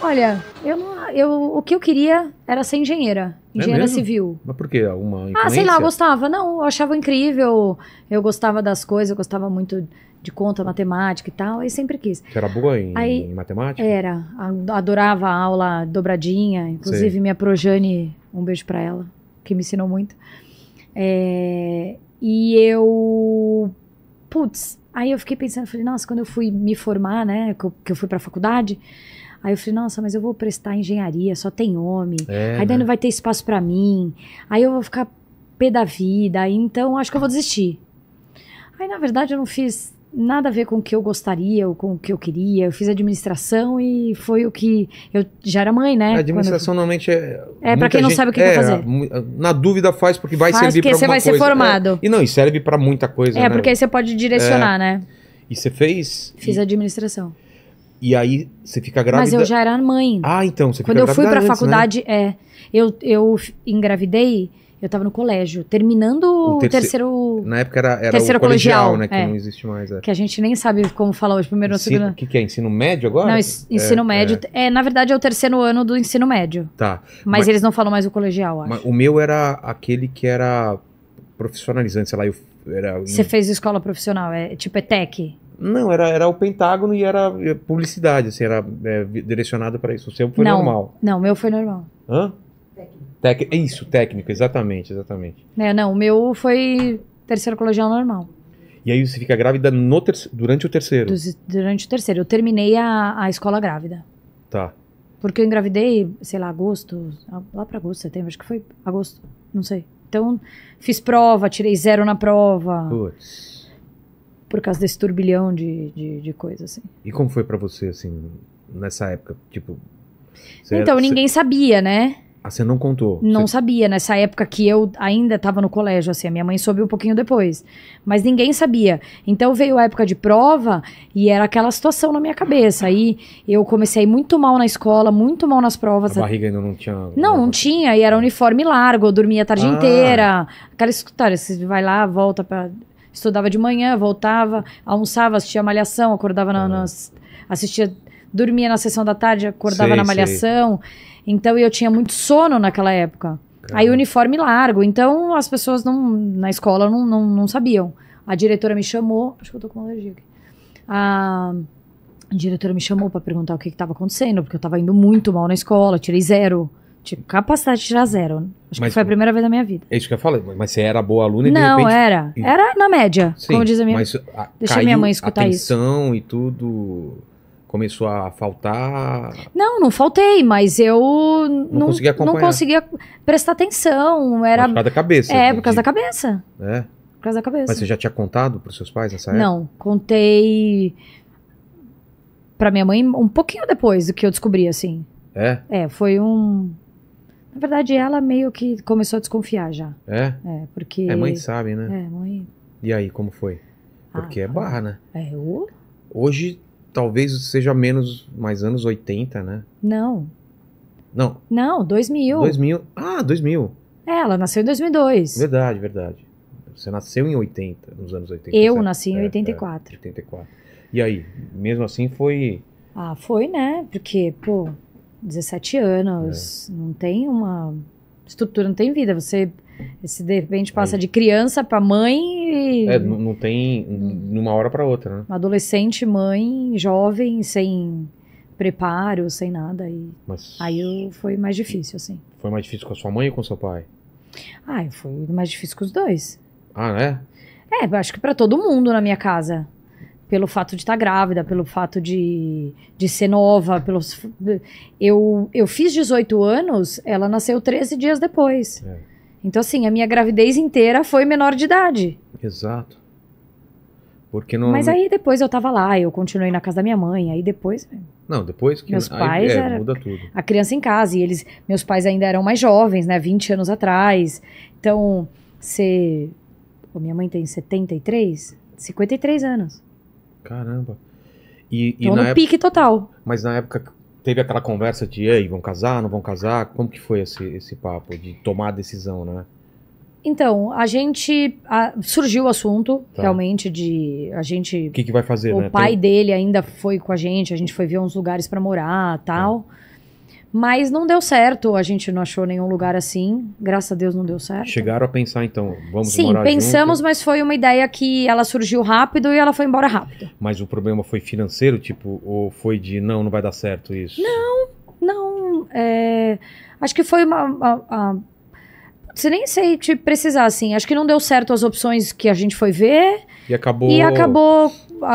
Olha, eu não, eu, o que eu queria era ser engenheira, é engenheira é civil. Mas por quê? Alguma Ah, sei lá, eu gostava. Não, eu achava incrível, eu gostava das coisas, eu gostava muito de conta, matemática e tal, e sempre quis. Você era boa em, Aí, em matemática? Era, adorava a aula dobradinha, inclusive sei. minha Projane, um beijo para ela, que me ensinou muito. É, e eu, putz, Aí eu fiquei pensando, falei, nossa, quando eu fui me formar, né, que eu, que eu fui pra faculdade, Aí eu falei, nossa, mas eu vou prestar engenharia, só tem homem. É, aí daí né? não vai ter espaço para mim. Aí eu vou ficar pé da vida. Aí, então acho que eu vou desistir. Aí na verdade eu não fiz nada a ver com o que eu gostaria ou com o que eu queria. Eu fiz administração e foi o que eu já era mãe, né? A administração eu... normalmente é É para quem não sabe o que é, fazer. Na dúvida faz porque vai faz servir para alguma coisa. você vai ser formado. É. E não, e serve para muita coisa, É, né? porque aí você pode é. direcionar, é. né? E você fez? Fiz e... administração. E aí você fica grávida. Mas eu já era mãe. Ah, então você Quando eu fui para a né? faculdade, né? é, eu, eu engravidei, eu tava no colégio, terminando o, terce... terceiro. Na época era, era terceiro o colegial, colegial né? Que é. não existe mais. É. Que a gente nem sabe como falar hoje, primeiro ou segundo. O que, que é? Ensino médio agora? Não, é, ensino é, médio. É. na verdade, é o terceiro ano do ensino médio. Tá. Mas, mas eles não falam mais o colegial, acho. o meu era aquele que era profissionalizante, sei lá, eu Você fez escola profissional, é tipo ETEC? É não, era, era o Pentágono e era eh, publicidade, assim, era é, direcionado para isso. O seu foi não, normal. Não, o meu foi normal. Hã? Técnico. É isso, técnico, exatamente, exatamente. É, não, o meu foi terceiro colegial normal. E aí você fica grávida no durante o terceiro? durante o terceiro. Eu terminei a, a escola grávida. Tá. Porque eu engravidei, sei lá, agosto, lá para agosto, setembro, acho que foi agosto, não sei. Então, fiz prova, tirei zero na prova. Putz por causa desse turbilhão de, de, de coisa, assim. E como foi para você, assim, nessa época? Tipo. Então, era, ninguém cê... sabia, né? Ah, você não contou? Não cê... sabia, nessa época que eu ainda estava no colégio, assim, a minha mãe soube um pouquinho depois. Mas ninguém sabia. Então veio a época de prova e era aquela situação na minha cabeça. Aí eu comecei muito mal na escola, muito mal nas provas. A barriga ainda não tinha. Não, não tinha, e era uniforme largo, eu dormia a tarde ah. inteira. Aquela escutária, você vai lá, volta para estudava de manhã, voltava, almoçava, assistia a malhação, acordava na, na assistia, dormia na sessão da tarde, acordava sei, na malhação. Sei. Então eu tinha muito sono naquela época. Caramba. Aí uniforme largo, então as pessoas não, na escola não, não, não sabiam. A diretora me chamou, acho que eu tô com uma alergia aqui. A diretora me chamou para perguntar o que estava acontecendo, porque eu estava indo muito mal na escola, tirei zero. Tipo, capacidade de tirar zero. Acho mas, que foi a primeira vez da minha vida. É isso que eu falei, mas você era boa aluna e Não, de repente... era. Era na média, Sim, como diz a minha mas, a, Deixa minha mãe escutar a isso. e tudo começou a faltar. Não, não faltei, mas eu não, não conseguia acompanhar. Não conseguia prestar atenção. Era... por causa da cabeça. É, por causa da cabeça. É. Por causa da cabeça. Mas você já tinha contado para os seus pais nessa época? Não, contei para minha mãe um pouquinho depois do que eu descobri, assim. É? É, foi um. Na verdade, ela meio que começou a desconfiar já. É? É, porque. É, mãe sabe, né? É, mãe. E aí, como foi? Ah, porque ah, é barra, né? É, o... Hoje, talvez seja menos, mais anos 80, né? Não. Não. Não, 2000. 2000. Ah, 2000. É, ela nasceu em 2002. Verdade, verdade. Você nasceu em 80, nos anos 80. Eu certo? nasci em é, 84. É, 84. E aí, mesmo assim foi. Ah, foi, né? Porque, pô, 17 anos, é. não tem uma estrutura, não tem vida. Você se de repente passa é. de criança para mãe e... É, não, tem numa hora para outra, né? Adolescente, mãe, jovem, sem preparo, sem nada. E Mas... Aí foi mais difícil, assim. Foi mais difícil com a sua mãe ou com o seu pai? Ah, foi mais difícil com os dois. Ah, né? É, acho que para todo mundo na minha casa pelo fato de estar tá grávida, pelo fato de, de ser nova, pelos eu eu fiz 18 anos, ela nasceu 13 dias depois. É. Então assim, a minha gravidez inteira foi menor de idade. Exato. Porque não Mas aí depois eu tava lá, eu continuei na casa da minha mãe, aí depois né? Não, depois que meus pais aí, é, era, muda tudo. A criança em casa e eles meus pais ainda eram mais jovens, né, 20 anos atrás. Então, ser, minha mãe tem 73, 53 anos. Caramba. E, e Tô no época... pique total. Mas na época teve aquela conversa de, ei, vão casar, não vão casar? Como que foi esse, esse papo de tomar a decisão, né? Então, a gente. A, surgiu o assunto, tá. realmente, de. A gente. O que, que vai fazer, o né? O pai Tem... dele ainda foi com a gente, a gente foi ver uns lugares para morar tal. Tá. Mas não deu certo, a gente não achou nenhum lugar assim. Graças a Deus não deu certo. Chegaram a pensar, então, vamos Sim, morar pensamos, junto. mas foi uma ideia que ela surgiu rápido e ela foi embora rápido. Mas o problema foi financeiro, tipo, ou foi de não, não vai dar certo isso? Não, não. É... Acho que foi uma. uma, uma... Você nem sei te precisar, assim. Acho que não deu certo as opções que a gente foi ver. E acabou. E acabou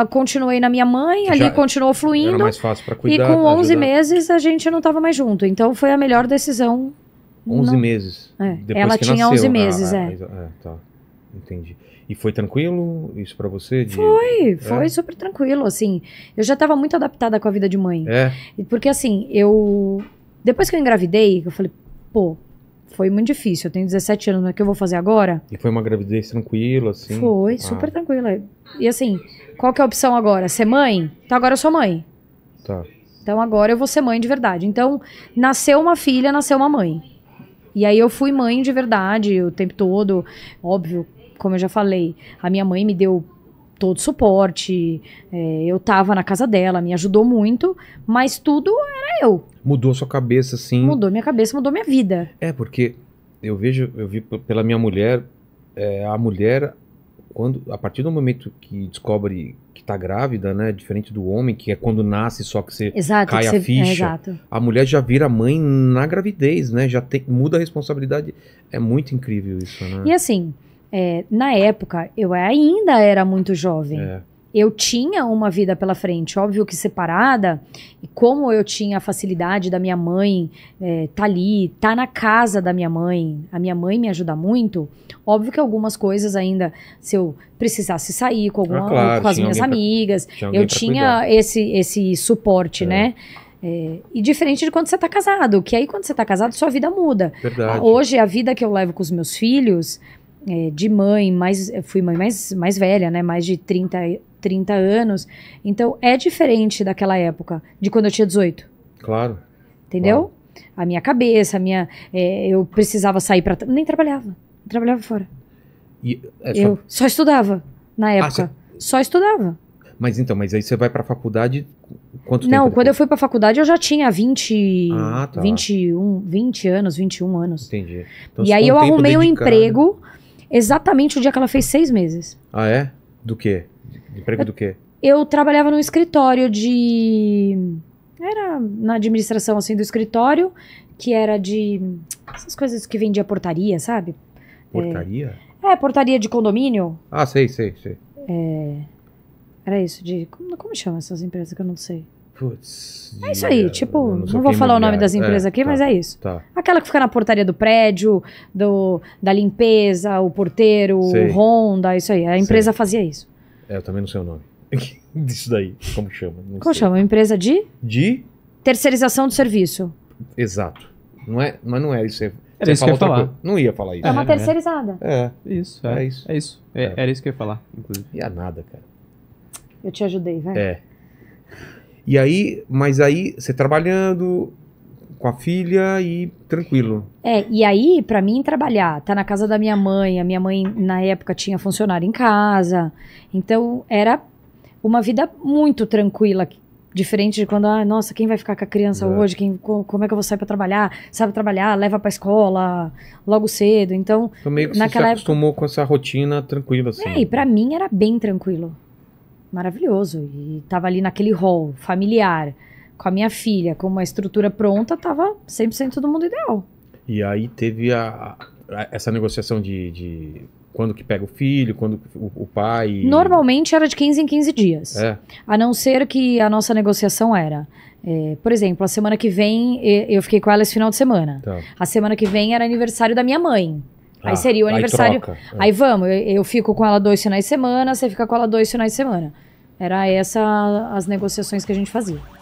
continuei na minha mãe, ali Já continuou fluindo. Era mais fácil pra cuidar, e com 11 ajudar. meses a gente não estava mais junto. Então foi a melhor decisão. 11 não... meses. É. Ela tinha nasceu. 11 ah, ah, meses, ah, é. é. Tá, entendi. E foi tranquilo isso para você? De... Foi, é? foi é? super tranquilo, assim. Eu já tava muito adaptada com a vida de mãe. É. Porque, assim, eu... Depois que eu engravidei, eu falei, pô, foi muito difícil. Eu tenho 17 anos, o que eu vou fazer agora? E foi uma gravidez tranquila, assim? Foi, ah. super tranquila. E assim, qual que é a opção agora? Ser mãe? Então agora eu sou mãe. Tá. Então agora eu vou ser mãe de verdade. Então, nasceu uma filha, nasceu uma mãe. E aí eu fui mãe de verdade o tempo todo. Óbvio, como eu já falei, a minha mãe me deu todo suporte, é, eu tava na casa dela, me ajudou muito, mas tudo era eu. Mudou sua cabeça, sim. Mudou minha cabeça, mudou minha vida. É, porque eu vejo, eu vi pela minha mulher, é, a mulher, quando a partir do momento que descobre que tá grávida, né, diferente do homem, que é quando nasce só que você exato, cai que você, a é, ficha, é, a mulher já vira mãe na gravidez, né, já tem, muda a responsabilidade, é muito incrível isso, né? E assim, é, na época, eu ainda era muito jovem. É. Eu tinha uma vida pela frente, óbvio que separada, e como eu tinha a facilidade da minha mãe é, tá ali, tá na casa da minha mãe, a minha mãe me ajuda muito, óbvio que algumas coisas ainda, se eu precisasse sair com, ah, alguma, ah, claro, com as minhas amigas, pra, tinha eu tinha esse, esse suporte, é. né? É, e diferente de quando você está casado, que aí quando você está casado, sua vida muda. Verdade. Hoje, a vida que eu levo com os meus filhos, é, de mãe, mais, fui mãe mais, mais velha, né? Mais de 30, 30 anos. Então é diferente daquela época, de quando eu tinha 18. Claro. Entendeu? Claro. A minha cabeça, a minha. É, eu precisava sair para. Nem trabalhava. Trabalhava fora. E, é só... Eu só estudava na ah, época. Ah, cê... Só estudava. Mas então, mas aí você vai pra faculdade quanto Não, tempo? Não, quando eu fui pra faculdade eu já tinha 20, ah, tá. 21, 20 anos, 21 anos. Entendi. Então, e aí eu arrumei dedicado. um emprego exatamente o dia que ela fez seis meses. Ah, é? Do quê? Emprego do quê? Eu trabalhava num escritório de. Era na administração assim do escritório, que era de. Essas coisas que vendia portaria, sabe? Portaria? É, é portaria de condomínio. Ah, sei, sei, sei. É, era isso, de. Como, como chama essas empresas que eu não sei? Putz. É isso aí, tipo, não, vou falar o nome das é, empresas é, aqui, tá, mas é isso. Tá. Aquela que fica na portaria do prédio, do, da limpeza, o porteiro, Sei. o Honda, isso aí. A empresa Sei. fazia isso. É, eu também não sei o nome. Disso daí, como chama? Não como sei. chama? Empresa de? De? Terceirização do serviço. Exato. Não é, mas não é isso. É, era isso que eu ia falar. Coisa. Não ia falar isso. É, é uma terceirizada. É. Isso, é, é isso. É isso. É, é. era isso que eu ia falar, inclusive. Ia nada, cara. Eu te ajudei, vai. É. E aí, mas aí você trabalhando com a filha e tranquilo. É, e aí, para mim, trabalhar, tá na casa da minha mãe, a minha mãe na época tinha funcionário em casa, então era uma vida muito tranquila, diferente de quando, ah, nossa, quem vai ficar com a criança é. hoje? Quem, como é que eu vou sair para trabalhar? Sabe trabalhar, leva para escola logo cedo. Então, então meio que naquela você se acostumou época... com essa rotina tranquila assim. É, e para mim era bem tranquilo maravilhoso. E tava ali naquele hall familiar, com a minha filha, com uma estrutura pronta, tava 100% do mundo ideal. E aí teve a, a essa negociação de, de, quando que pega o filho, quando o, o, pai. Normalmente era de 15 em 15 dias. É. A não ser que a nossa negociação era. É, por exemplo, a semana que vem eu fiquei com ela esse final de semana. Tá. A semana que vem era aniversário da minha mãe. Ah, aí seria o aniversário. Aí, é. aí vamos, eu, eu, fico com ela dois finais de semana, você fica com ela dois finais de semana. Era essa as negociações que a gente fazia.